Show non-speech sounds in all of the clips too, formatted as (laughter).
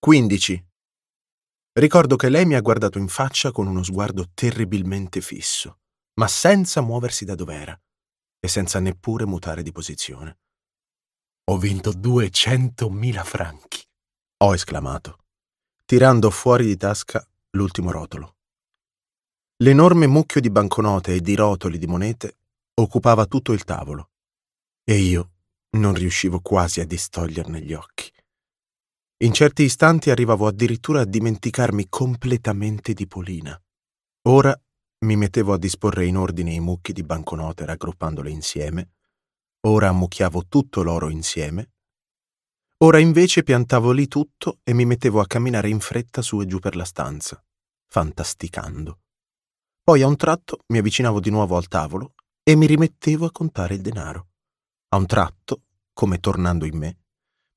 15. Ricordo che lei mi ha guardato in faccia con uno sguardo terribilmente fisso, ma senza muoversi da dov'era e senza neppure mutare di posizione. Ho vinto 200.000 franchi, ho esclamato, tirando fuori di tasca l'ultimo rotolo. L'enorme mucchio di banconote e di rotoli di monete occupava tutto il tavolo e io non riuscivo quasi a distoglierne gli occhi. In certi istanti arrivavo addirittura a dimenticarmi completamente di Polina. Ora mi mettevo a disporre in ordine i mucchi di banconote raggruppandole insieme, ora ammucchiavo tutto l'oro insieme, ora invece piantavo lì tutto e mi mettevo a camminare in fretta su e giù per la stanza, fantasticando. Poi a un tratto mi avvicinavo di nuovo al tavolo e mi rimettevo a contare il denaro. A un tratto, come tornando in me,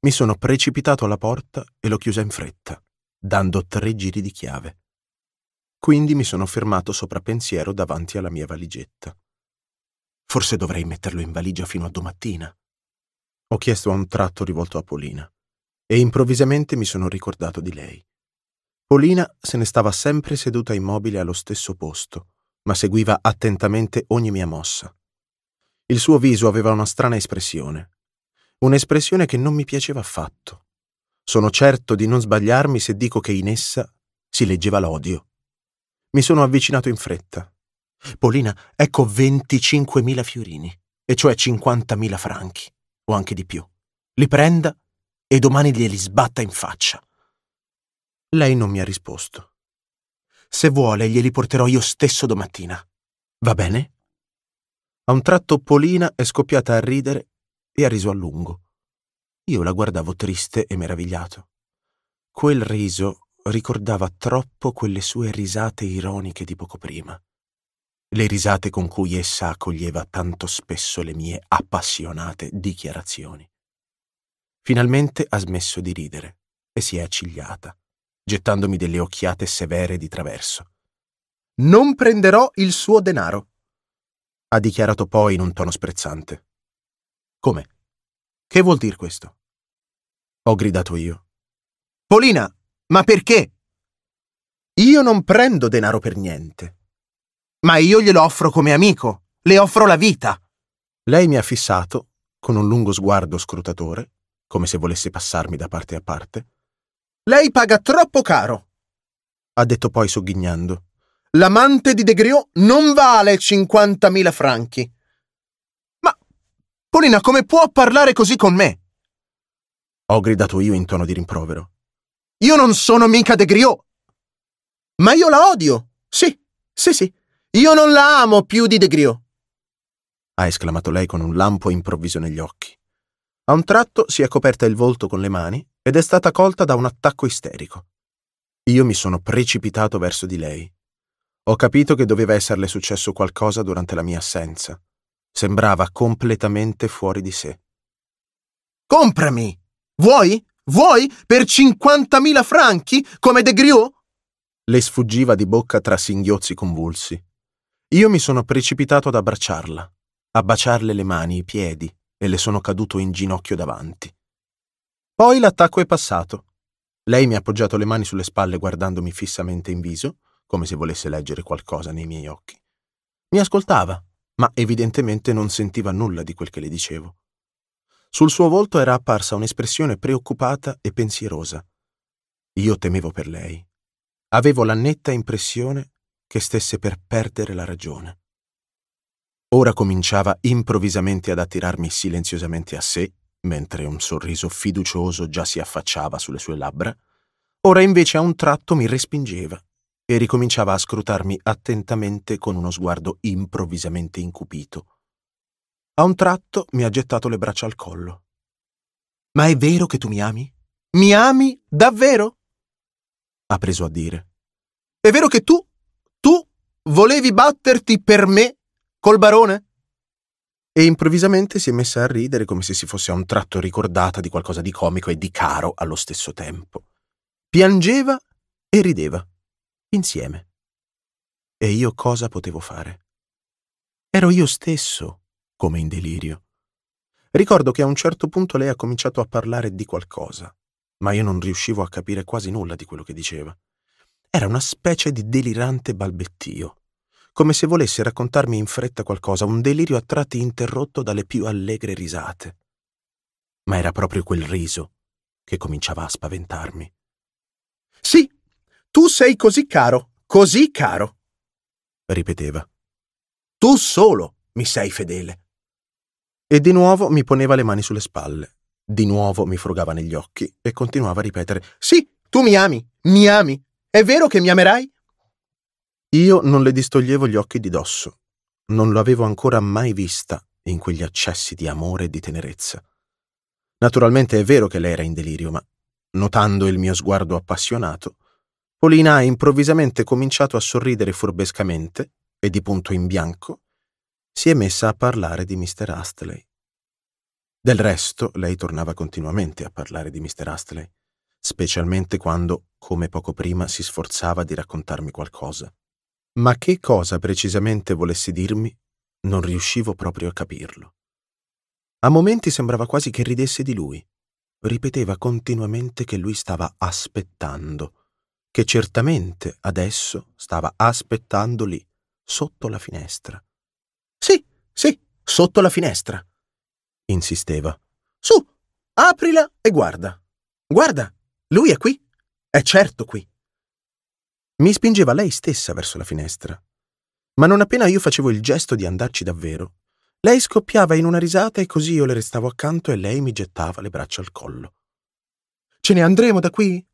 mi sono precipitato alla porta e l'ho chiusa in fretta, dando tre giri di chiave. Quindi mi sono fermato sopra pensiero davanti alla mia valigetta. Forse dovrei metterlo in valigia fino a domattina. Ho chiesto a un tratto rivolto a Polina e improvvisamente mi sono ricordato di lei. Polina se ne stava sempre seduta immobile allo stesso posto, ma seguiva attentamente ogni mia mossa. Il suo viso aveva una strana espressione, un'espressione che non mi piaceva affatto. Sono certo di non sbagliarmi se dico che in essa si leggeva l'odio. Mi sono avvicinato in fretta. Polina, ecco 25.000 fiorini, e cioè 50.000 franchi, o anche di più. Li prenda e domani glieli sbatta in faccia. Lei non mi ha risposto. Se vuole, glieli porterò io stesso domattina. Va bene? A un tratto Polina è scoppiata a ridere e ha riso a lungo. Io la guardavo triste e meravigliato. Quel riso ricordava troppo quelle sue risate ironiche di poco prima, le risate con cui essa accoglieva tanto spesso le mie appassionate dichiarazioni. Finalmente ha smesso di ridere e si è accigliata, gettandomi delle occhiate severe di traverso. Non prenderò il suo denaro, ha dichiarato poi in un tono sprezzante. Come? Che vuol dire questo? Ho gridato io. Polina, ma perché? Io non prendo denaro per niente. Ma io glielo offro come amico, le offro la vita. Lei mi ha fissato con un lungo sguardo scrutatore, come se volesse passarmi da parte a parte. Lei paga troppo caro, ha detto poi sogghignando. L'amante di De Griot non vale 50.000 franchi. Polina, come può parlare così con me? Ho gridato io in tono di rimprovero. Io non sono mica De Griot! Ma io la odio! Sì, sì, sì. Io non la amo più di De Griot! ha esclamato lei con un lampo improvviso negli occhi. A un tratto si è coperta il volto con le mani ed è stata colta da un attacco isterico. Io mi sono precipitato verso di lei. Ho capito che doveva esserle successo qualcosa durante la mia assenza. Sembrava completamente fuori di sé. Comprami! Vuoi? Vuoi? Per 50.000 franchi? Come De Griot? Le sfuggiva di bocca tra singhiozzi convulsi. Io mi sono precipitato ad abbracciarla, a baciarle le mani, i piedi, e le sono caduto in ginocchio davanti. Poi l'attacco è passato. Lei mi ha appoggiato le mani sulle spalle guardandomi fissamente in viso, come se volesse leggere qualcosa nei miei occhi. Mi ascoltava, ma evidentemente non sentiva nulla di quel che le dicevo. Sul suo volto era apparsa un'espressione preoccupata e pensierosa. Io temevo per lei. Avevo la netta impressione che stesse per perdere la ragione. Ora cominciava improvvisamente ad attirarmi silenziosamente a sé, mentre un sorriso fiducioso già si affacciava sulle sue labbra. Ora invece a un tratto mi respingeva e ricominciava a scrutarmi attentamente con uno sguardo improvvisamente incupito. A un tratto mi ha gettato le braccia al collo. Ma è vero che tu mi ami? Mi ami davvero? ha preso a dire. È vero che tu, tu volevi batterti per me col barone? E improvvisamente si è messa a ridere come se si fosse a un tratto ricordata di qualcosa di comico e di caro allo stesso tempo. Piangeva e rideva insieme. E io cosa potevo fare? Ero io stesso, come in delirio. Ricordo che a un certo punto lei ha cominciato a parlare di qualcosa, ma io non riuscivo a capire quasi nulla di quello che diceva. Era una specie di delirante balbettio, come se volesse raccontarmi in fretta qualcosa, un delirio a tratti interrotto dalle più allegre risate. Ma era proprio quel riso che cominciava a spaventarmi. Sì, tu sei così caro, così caro. Ripeteva. Tu solo mi sei fedele. E di nuovo mi poneva le mani sulle spalle, di nuovo mi frugava negli occhi e continuava a ripetere: Sì, tu mi ami, mi ami. È vero che mi amerai? Io non le distoglievo gli occhi di dosso. Non l'avevo ancora mai vista in quegli accessi di amore e di tenerezza. Naturalmente è vero che lei era in delirio, ma notando il mio sguardo appassionato, Polina ha improvvisamente cominciato a sorridere furbescamente e di punto in bianco si è messa a parlare di Mr. Astley. Del resto, lei tornava continuamente a parlare di Mr. Astley, specialmente quando, come poco prima, si sforzava di raccontarmi qualcosa. Ma che cosa precisamente volesse dirmi, non riuscivo proprio a capirlo. A momenti sembrava quasi che ridesse di lui. Ripeteva continuamente che lui stava aspettando, che certamente adesso stava aspettando lì, sotto la finestra. Sì, sì, sotto la finestra, insisteva. Su, aprila e guarda. Guarda, lui è qui. È certo qui. Mi spingeva lei stessa verso la finestra. Ma non appena io facevo il gesto di andarci davvero, lei scoppiava in una risata e così io le restavo accanto e lei mi gettava le braccia al collo. Ce ne andremo da qui?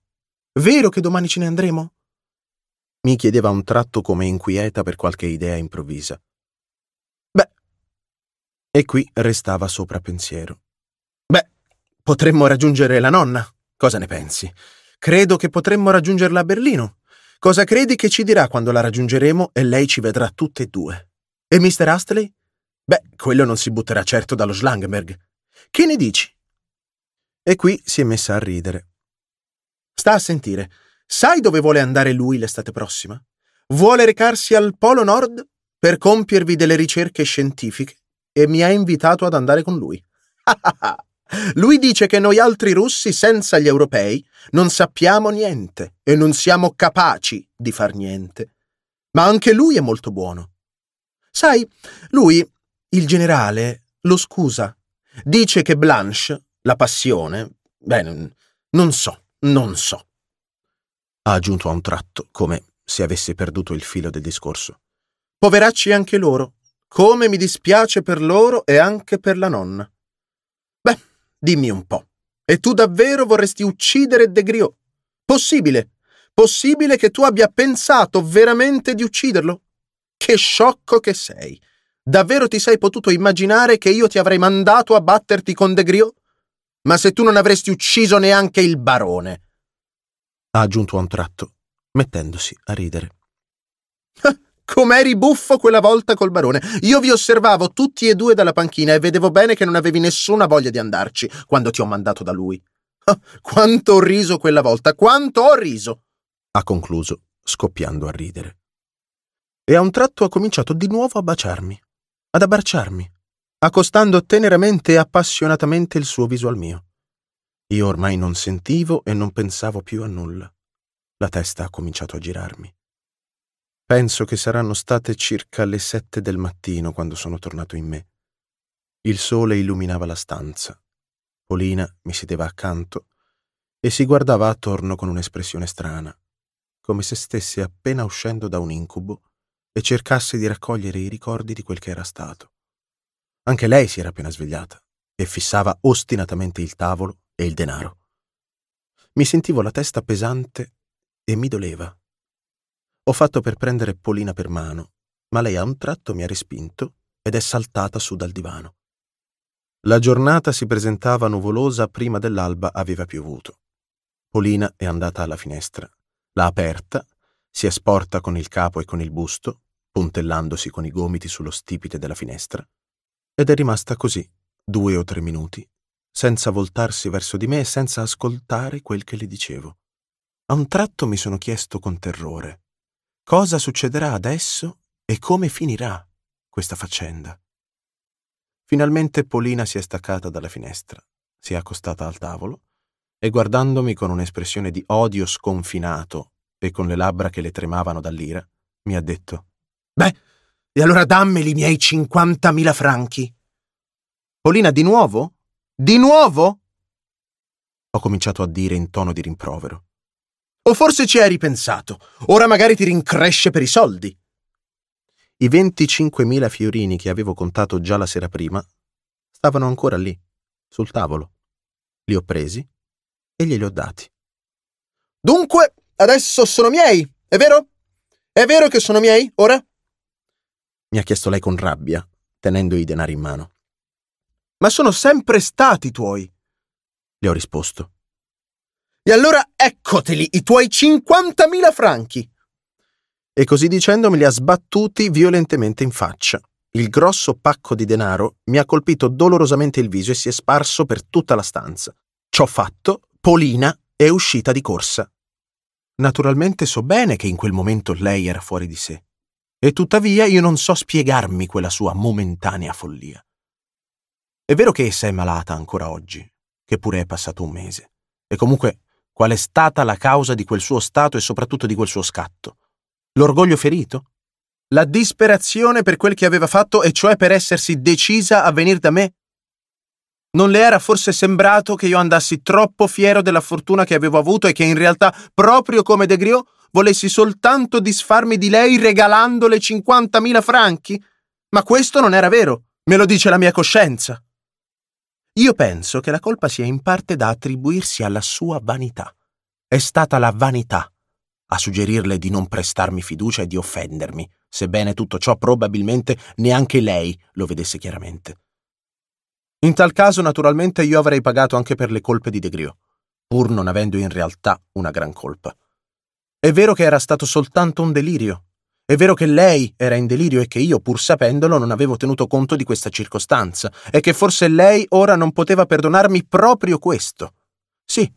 Vero che domani ce ne andremo? Mi chiedeva a un tratto come inquieta per qualche idea improvvisa. Beh. E qui restava sopra pensiero. Beh, potremmo raggiungere la nonna. Cosa ne pensi? Credo che potremmo raggiungerla a Berlino. Cosa credi che ci dirà quando la raggiungeremo e lei ci vedrà tutte e due? E Mr. Astley? Beh, quello non si butterà certo dallo Schlangenberg. Che ne dici? E qui si è messa a ridere. Sta a sentire. Sai dove vuole andare lui l'estate prossima? Vuole recarsi al Polo Nord per compiervi delle ricerche scientifiche e mi ha invitato ad andare con lui. (laughs) lui dice che noi altri russi senza gli europei non sappiamo niente e non siamo capaci di far niente. Ma anche lui è molto buono. Sai, lui, il generale, lo scusa. Dice che Blanche, la passione, beh, non so. Non so. Ha aggiunto a un tratto, come se avesse perduto il filo del discorso. Poveracci anche loro. Come mi dispiace per loro e anche per la nonna. Beh, dimmi un po'. E tu davvero vorresti uccidere De Griot? Possibile? Possibile che tu abbia pensato veramente di ucciderlo? Che sciocco che sei! Davvero ti sei potuto immaginare che io ti avrei mandato a batterti con De Griot? ma se tu non avresti ucciso neanche il barone. Ha aggiunto a un tratto, mettendosi a ridere. Ah, com'eri buffo quella volta col barone. Io vi osservavo tutti e due dalla panchina e vedevo bene che non avevi nessuna voglia di andarci quando ti ho mandato da lui. Ah, quanto ho riso quella volta, quanto ho riso! ha concluso, scoppiando a ridere. E a un tratto ha cominciato di nuovo a baciarmi, ad abbracciarmi, accostando teneramente e appassionatamente il suo viso al mio. Io ormai non sentivo e non pensavo più a nulla. La testa ha cominciato a girarmi. Penso che saranno state circa le sette del mattino quando sono tornato in me. Il sole illuminava la stanza. Polina mi sedeva accanto e si guardava attorno con un'espressione strana, come se stesse appena uscendo da un incubo e cercasse di raccogliere i ricordi di quel che era stato. Anche lei si era appena svegliata e fissava ostinatamente il tavolo e il denaro. Mi sentivo la testa pesante e mi doleva. Ho fatto per prendere Polina per mano, ma lei a un tratto mi ha respinto ed è saltata su dal divano. La giornata si presentava nuvolosa prima dell'alba aveva piovuto. Polina è andata alla finestra, l'ha aperta, si è sporta con il capo e con il busto, puntellandosi con i gomiti sullo stipite della finestra, ed è rimasta così due o tre minuti, senza voltarsi verso di me e senza ascoltare quel che le dicevo. A un tratto mi sono chiesto con terrore cosa succederà adesso e come finirà questa faccenda. Finalmente Polina si è staccata dalla finestra, si è accostata al tavolo e guardandomi con un'espressione di odio sconfinato e con le labbra che le tremavano dall'ira, mi ha detto Beh, e allora dammeli i miei 50.000 franchi. Polina, di nuovo? Di nuovo? Ho cominciato a dire in tono di rimprovero. O forse ci hai ripensato. Ora magari ti rincresce per i soldi. I 25.000 fiorini che avevo contato già la sera prima stavano ancora lì, sul tavolo. Li ho presi e glieli ho dati. Dunque, adesso sono miei, è vero? È vero che sono miei, ora? mi ha chiesto lei con rabbia, tenendo i denari in mano. Ma sono sempre stati tuoi, le ho risposto. E allora eccoteli i tuoi 50.000 franchi! E così dicendo me li ha sbattuti violentemente in faccia. Il grosso pacco di denaro mi ha colpito dolorosamente il viso e si è sparso per tutta la stanza. Ciò fatto, Polina è uscita di corsa. Naturalmente so bene che in quel momento lei era fuori di sé. E tuttavia io non so spiegarmi quella sua momentanea follia. È vero che essa è malata ancora oggi, che pure è passato un mese. E comunque, qual è stata la causa di quel suo stato e soprattutto di quel suo scatto? L'orgoglio ferito? La disperazione per quel che aveva fatto e cioè per essersi decisa a venire da me? Non le era forse sembrato che io andassi troppo fiero della fortuna che avevo avuto e che in realtà, proprio come De Griot, volessi soltanto disfarmi di lei regalandole 50.000 franchi? Ma questo non era vero, me lo dice la mia coscienza. Io penso che la colpa sia in parte da attribuirsi alla sua vanità. È stata la vanità a suggerirle di non prestarmi fiducia e di offendermi, sebbene tutto ciò probabilmente neanche lei lo vedesse chiaramente. In tal caso, naturalmente, io avrei pagato anche per le colpe di Degrio, pur non avendo in realtà una gran colpa. È vero che era stato soltanto un delirio. È vero che lei era in delirio e che io, pur sapendolo, non avevo tenuto conto di questa circostanza, e che forse lei ora non poteva perdonarmi proprio questo. Sì,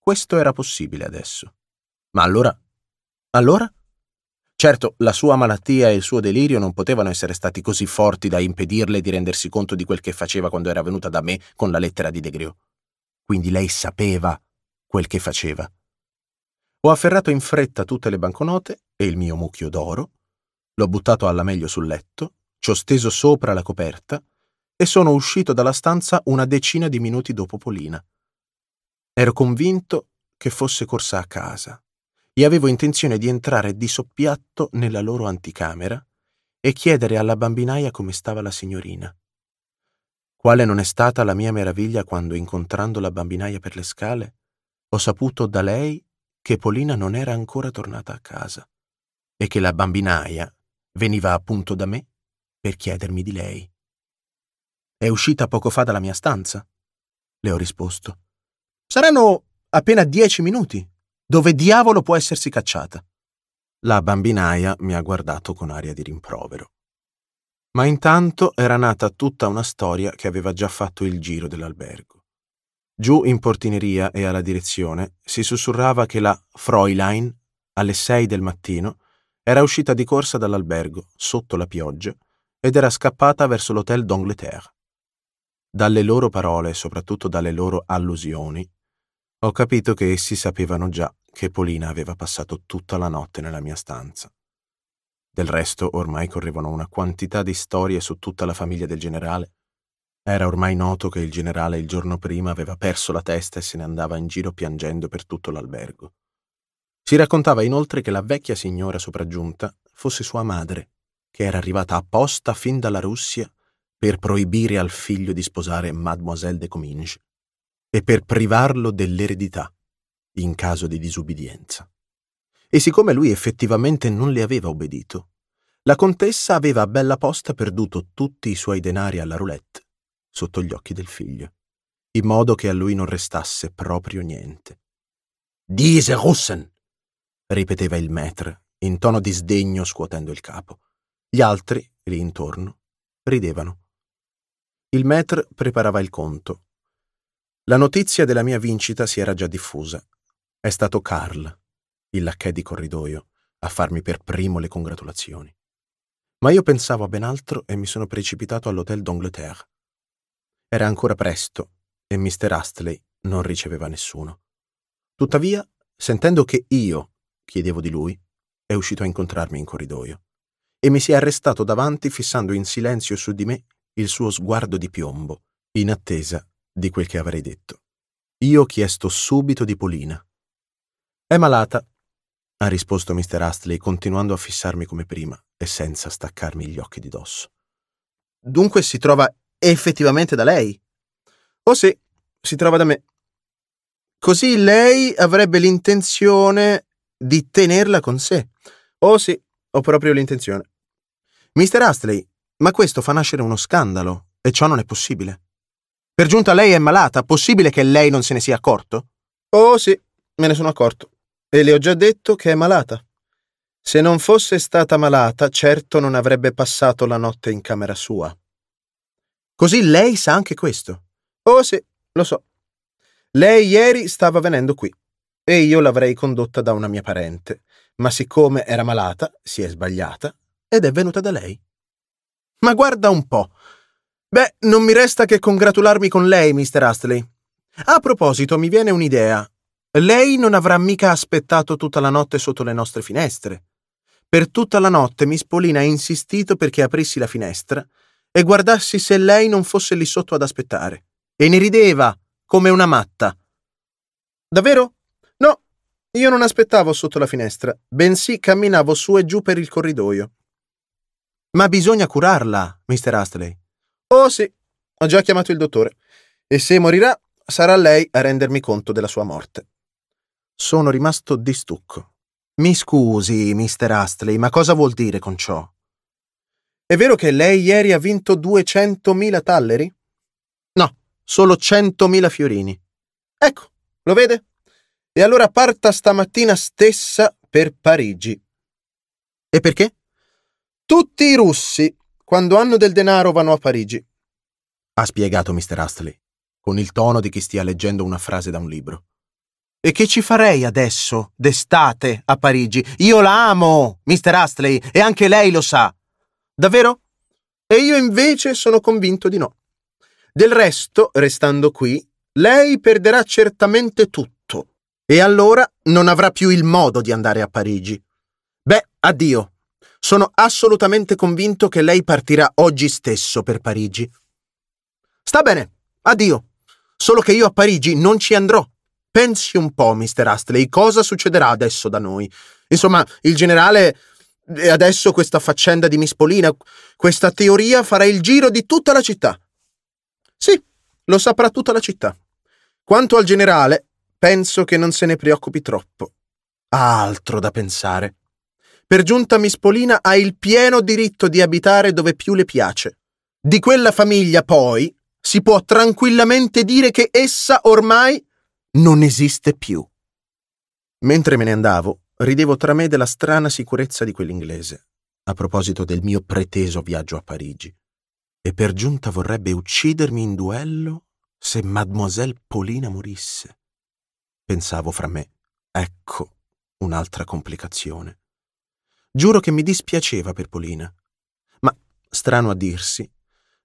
questo era possibile adesso. Ma allora... Allora? Certo, la sua malattia e il suo delirio non potevano essere stati così forti da impedirle di rendersi conto di quel che faceva quando era venuta da me con la lettera di Degrio. Quindi lei sapeva quel che faceva. Ho afferrato in fretta tutte le banconote e il mio mucchio d'oro, l'ho buttato alla meglio sul letto, ci ho steso sopra la coperta e sono uscito dalla stanza una decina di minuti dopo Polina. Ero convinto che fosse corsa a casa e avevo intenzione di entrare di soppiatto nella loro anticamera e chiedere alla bambinaia come stava la signorina. Quale non è stata la mia meraviglia quando, incontrando la bambinaia per le scale, ho saputo da lei che Polina non era ancora tornata a casa e che la bambinaia veniva appunto da me per chiedermi di lei. È uscita poco fa dalla mia stanza, le ho risposto. Saranno appena dieci minuti. Dove diavolo può essersi cacciata? La bambinaia mi ha guardato con aria di rimprovero. Ma intanto era nata tutta una storia che aveva già fatto il giro dell'albergo. Giù in portineria e alla direzione si sussurrava che la Fräulein, alle sei del mattino, era uscita di corsa dall'albergo, sotto la pioggia, ed era scappata verso l'Hotel d'Angleterre. Dalle loro parole e soprattutto dalle loro allusioni, ho capito che essi sapevano già che Polina aveva passato tutta la notte nella mia stanza. Del resto ormai correvano una quantità di storie su tutta la famiglia del generale, era ormai noto che il generale il giorno prima aveva perso la testa e se ne andava in giro piangendo per tutto l'albergo. Si raccontava inoltre che la vecchia signora sopraggiunta fosse sua madre, che era arrivata apposta fin dalla Russia per proibire al figlio di sposare Mademoiselle de Comminges e per privarlo dell'eredità in caso di disubbidienza. E siccome lui effettivamente non le aveva obbedito, la contessa aveva a bella posta perduto tutti i suoi denari alla roulette sotto gli occhi del figlio, in modo che a lui non restasse proprio niente. Diese Russen! ripeteva il maître, in tono di sdegno scuotendo il capo. Gli altri, lì intorno, ridevano. Il maître preparava il conto. La notizia della mia vincita si era già diffusa. È stato Karl, il lacchè di corridoio, a farmi per primo le congratulazioni. Ma io pensavo a ben altro e mi sono precipitato all'Hotel d'Angleterre. Era ancora presto e Mr. Astley non riceveva nessuno. Tuttavia, sentendo che io chiedevo di lui, è uscito a incontrarmi in corridoio e mi si è arrestato davanti fissando in silenzio su di me il suo sguardo di piombo, in attesa di quel che avrei detto. Io ho chiesto subito di Polina. È malata, ha risposto Mr. Astley, continuando a fissarmi come prima e senza staccarmi gli occhi di dosso. Dunque si trova è effettivamente da lei. Oh sì, si trova da me. Così lei avrebbe l'intenzione di tenerla con sé. Oh sì, ho proprio l'intenzione. Mister Astley, ma questo fa nascere uno scandalo, e ciò non è possibile. Per giunta lei è malata, possibile che lei non se ne sia accorto? Oh sì, me ne sono accorto. E le ho già detto che è malata. Se non fosse stata malata, certo non avrebbe passato la notte in camera sua. Così lei sa anche questo. Oh sì, lo so. Lei ieri stava venendo qui e io l'avrei condotta da una mia parente, ma siccome era malata, si è sbagliata ed è venuta da lei. Ma guarda un po'. Beh, non mi resta che congratularmi con lei, Mr. Astley. A proposito, mi viene un'idea. Lei non avrà mica aspettato tutta la notte sotto le nostre finestre. Per tutta la notte Miss Polina ha insistito perché aprissi la finestra e guardassi se lei non fosse lì sotto ad aspettare. E ne rideva, come una matta. Davvero? No, io non aspettavo sotto la finestra, bensì camminavo su e giù per il corridoio. Ma bisogna curarla, mister Astley. Oh sì, ho già chiamato il dottore. E se morirà, sarà lei a rendermi conto della sua morte. Sono rimasto di stucco. Mi scusi, mister Astley, ma cosa vuol dire con ciò? È vero che lei ieri ha vinto 200.000 talleri? No, solo 100.000 fiorini. Ecco, lo vede? E allora parta stamattina stessa per Parigi. E perché? Tutti i russi, quando hanno del denaro, vanno a Parigi. Ha spiegato Mr. Astley, con il tono di chi stia leggendo una frase da un libro. E che ci farei adesso, d'estate, a Parigi? Io la amo, Mr. Astley, e anche lei lo sa. Davvero? E io invece sono convinto di no. Del resto, restando qui, lei perderà certamente tutto. E allora non avrà più il modo di andare a Parigi. Beh, addio. Sono assolutamente convinto che lei partirà oggi stesso per Parigi. Sta bene, addio. Solo che io a Parigi non ci andrò. Pensi un po', Mr. Astley, cosa succederà adesso da noi. Insomma, il generale e adesso questa faccenda di Mispolina, questa teoria farà il giro di tutta la città. Sì, lo saprà tutta la città. Quanto al generale, penso che non se ne preoccupi troppo. Ha altro da pensare. Per giunta Mispolina ha il pieno diritto di abitare dove più le piace. Di quella famiglia, poi, si può tranquillamente dire che essa ormai non esiste più. Mentre me ne andavo, ridevo tra me della strana sicurezza di quell'inglese, a proposito del mio preteso viaggio a Parigi. E per giunta vorrebbe uccidermi in duello se mademoiselle Polina morisse. Pensavo fra me, ecco un'altra complicazione. Giuro che mi dispiaceva per Polina, ma, strano a dirsi,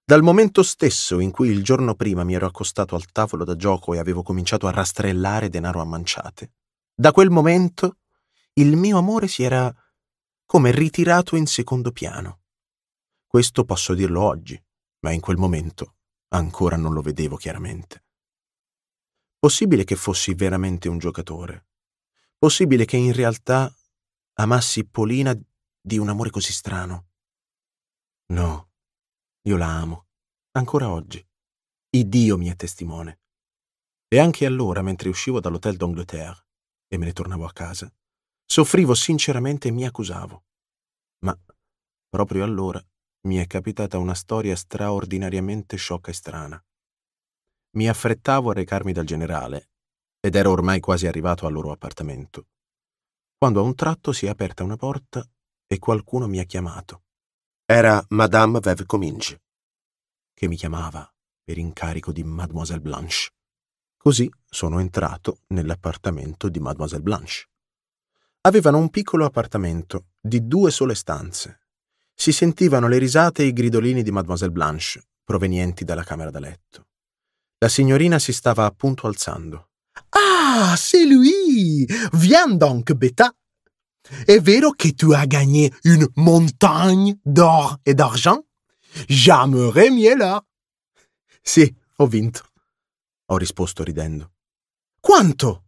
dal momento stesso in cui il giorno prima mi ero accostato al tavolo da gioco e avevo cominciato a rastrellare denaro a manciate, da quel momento il mio amore si era come ritirato in secondo piano. Questo posso dirlo oggi, ma in quel momento ancora non lo vedevo chiaramente. Possibile che fossi veramente un giocatore. Possibile che in realtà amassi Polina di un amore così strano. No, io la amo, ancora oggi. Iddio mi è testimone. E anche allora, mentre uscivo dall'hotel d'Angleterre e me ne tornavo a casa, Soffrivo sinceramente e mi accusavo. Ma proprio allora mi è capitata una storia straordinariamente sciocca e strana. Mi affrettavo a recarmi dal generale ed ero ormai quasi arrivato al loro appartamento, quando a un tratto si è aperta una porta e qualcuno mi ha chiamato. Era Madame Veve Cominge, che mi chiamava per incarico di Mademoiselle Blanche. Così sono entrato nell'appartamento di Mademoiselle Blanche. Avevano un piccolo appartamento di due sole stanze. Si sentivano le risate e i gridolini di Mademoiselle Blanche, provenienti dalla camera da letto. La signorina si stava appunto alzando. Ah, c'est lui! Viens donc, bêta! È vero che tu hai gagné une montagne d'or et d'argent? J'aimerais mieux là! Sì, ho vinto, ho risposto ridendo. Quanto?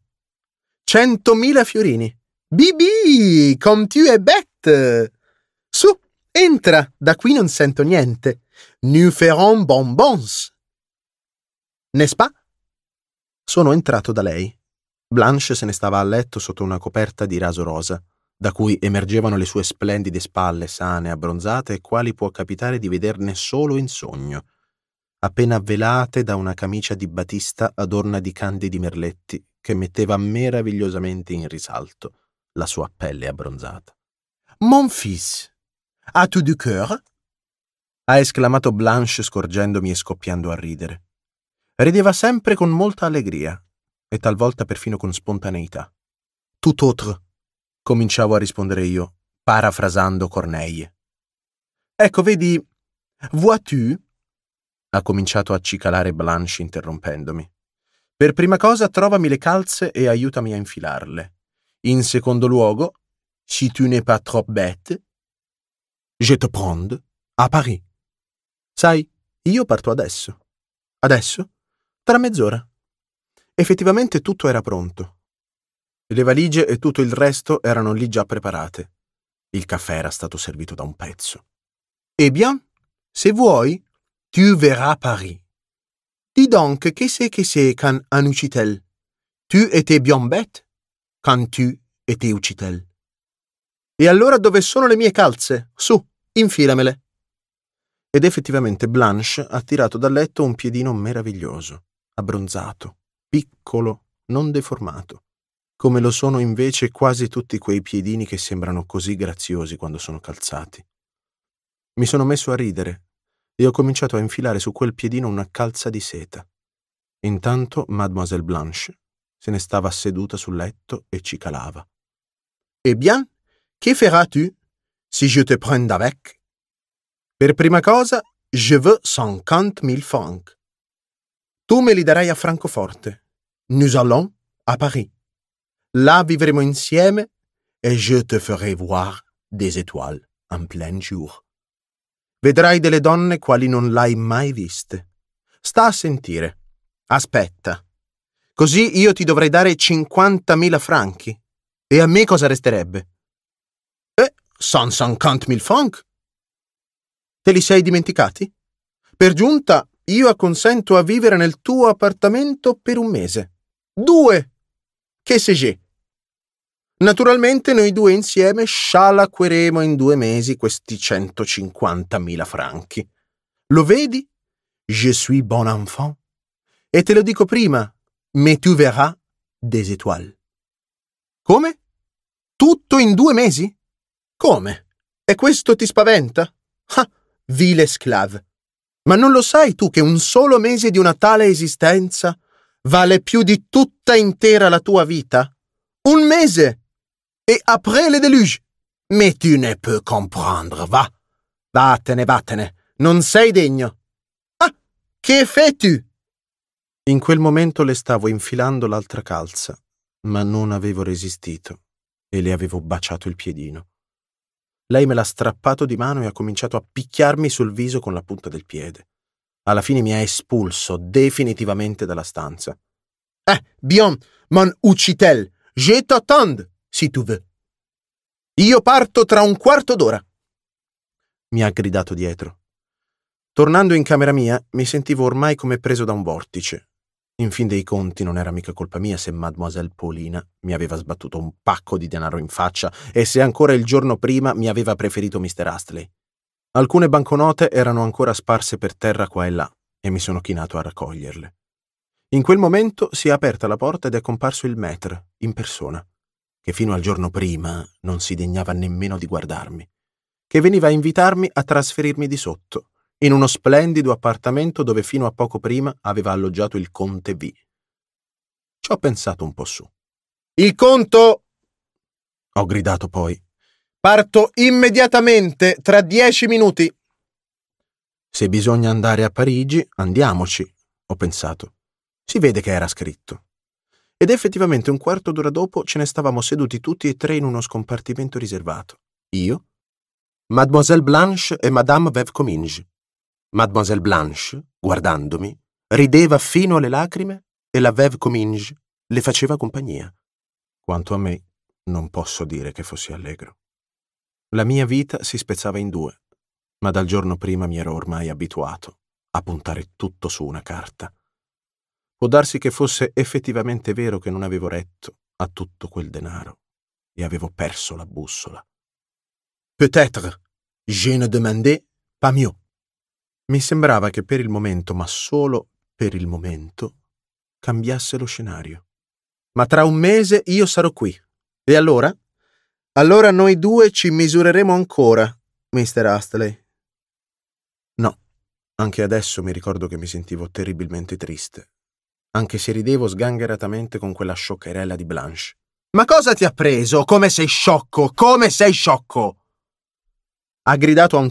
Centomila fiorini. Bibi, come tu e bête! Su, entra, da qui non sento niente. Nous ferons bonbons. N'est-ce pas? Sono entrato da lei. Blanche se ne stava a letto sotto una coperta di raso rosa, da cui emergevano le sue splendide spalle sane, abbronzate, quali può capitare di vederne solo in sogno, appena velate da una camicia di batista adorna di candidi merletti che metteva meravigliosamente in risalto la sua pelle abbronzata. Mon fils, as-tu du cœur? ha esclamato Blanche scorgendomi e scoppiando a ridere. Rideva sempre con molta allegria e talvolta perfino con spontaneità. Tout autre, cominciavo a rispondere io, parafrasando Corneille. Ecco, vedi, vois-tu? ha cominciato a cicalare Blanche interrompendomi. Per prima cosa trovami le calze e aiutami a infilarle. In secondo luogo, si tu n'es pas trop bête, je te prends à Paris. Sai, io parto adesso. Adesso? Tra mezz'ora. Effettivamente tutto era pronto. Le valigie e tutto il resto erano lì già preparate. Il caffè era stato servito da un pezzo. Eh bien, se vuoi, tu verras Paris. Dis donc, che c'est che c'est qu'un anucitel? Tu étais bien bête? Cantu e Teucitel. E allora dove sono le mie calze? Su, infilamele. Ed effettivamente Blanche ha tirato dal letto un piedino meraviglioso, abbronzato, piccolo, non deformato, come lo sono invece quasi tutti quei piedini che sembrano così graziosi quando sono calzati. Mi sono messo a ridere e ho cominciato a infilare su quel piedino una calza di seta. Intanto Mademoiselle Blanche se ne stava seduta sul letto e cicalava. Eh bien, che feras tu si je te prends avec? Per prima cosa, je veux cinquante mille francs. Tu me li darai a Francoforte. Nous allons à Paris. Là vivremo insieme et je te ferai voir des étoiles en plein jour. Vedrai delle donne quali non l'hai mai viste. Sta a sentire. Aspetta. Così io ti dovrei dare 50.000 franchi. E a me cosa resterebbe? Eh, 150.000 francs. Te li sei dimenticati? Per giunta, io acconsento a vivere nel tuo appartamento per un mese. Due! Che se j'ai? Naturalmente noi due insieme scialacqueremo in due mesi questi 150.000 franchi. Lo vedi? Je suis bon enfant. E te lo dico prima, mais tu verras des étoiles. Come? Tutto in due mesi? Come? E questo ti spaventa? Ah, vile sclave. Ma non lo sai tu che un solo mese di una tale esistenza vale più di tutta intera la tua vita? Un mese! E après le déluge! Mais tu ne peux comprendre, va! Vattene, vattene, non sei degno! Ah, che fai tu? In quel momento le stavo infilando l'altra calza, ma non avevo resistito e le avevo baciato il piedino. Lei me l'ha strappato di mano e ha cominciato a picchiarmi sul viso con la punta del piede. Alla fine mi ha espulso definitivamente dalla stanza. Eh, bien, mon uccitel, je t'attends, si tu veux. Io parto tra un quarto d'ora. Mi ha gridato dietro. Tornando in camera mia, mi sentivo ormai come preso da un vortice. In fin dei conti non era mica colpa mia se mademoiselle Paulina mi aveva sbattuto un pacco di denaro in faccia e se ancora il giorno prima mi aveva preferito Mr. Astley. Alcune banconote erano ancora sparse per terra qua e là e mi sono chinato a raccoglierle. In quel momento si è aperta la porta ed è comparso il maître, in persona, che fino al giorno prima non si degnava nemmeno di guardarmi, che veniva a invitarmi a trasferirmi di sotto in uno splendido appartamento dove fino a poco prima aveva alloggiato il conte V. Ci ho pensato un po' su. Il conto! ho gridato poi. Parto immediatamente, tra dieci minuti. Se bisogna andare a Parigi, andiamoci, ho pensato. Si vede che era scritto. Ed effettivamente un quarto d'ora dopo ce ne stavamo seduti tutti e tre in uno scompartimento riservato. Io, Mademoiselle Blanche e Madame Veve Cominge, Mademoiselle Blanche, guardandomi, rideva fino alle lacrime e la Veuve Cominge le faceva compagnia. Quanto a me, non posso dire che fossi allegro. La mia vita si spezzava in due, ma dal giorno prima mi ero ormai abituato a puntare tutto su una carta. Può darsi che fosse effettivamente vero che non avevo retto a tutto quel denaro e avevo perso la bussola. Peut-être je ne demandais pas mieux. Mi sembrava che per il momento, ma solo per il momento, cambiasse lo scenario. Ma tra un mese io sarò qui. E allora? Allora noi due ci misureremo ancora, mister Astley. No, anche adesso mi ricordo che mi sentivo terribilmente triste, anche se ridevo sgangheratamente con quella scioccherella di Blanche. Ma cosa ti ha preso? Come sei sciocco? Come sei sciocco? Ha gridato ancora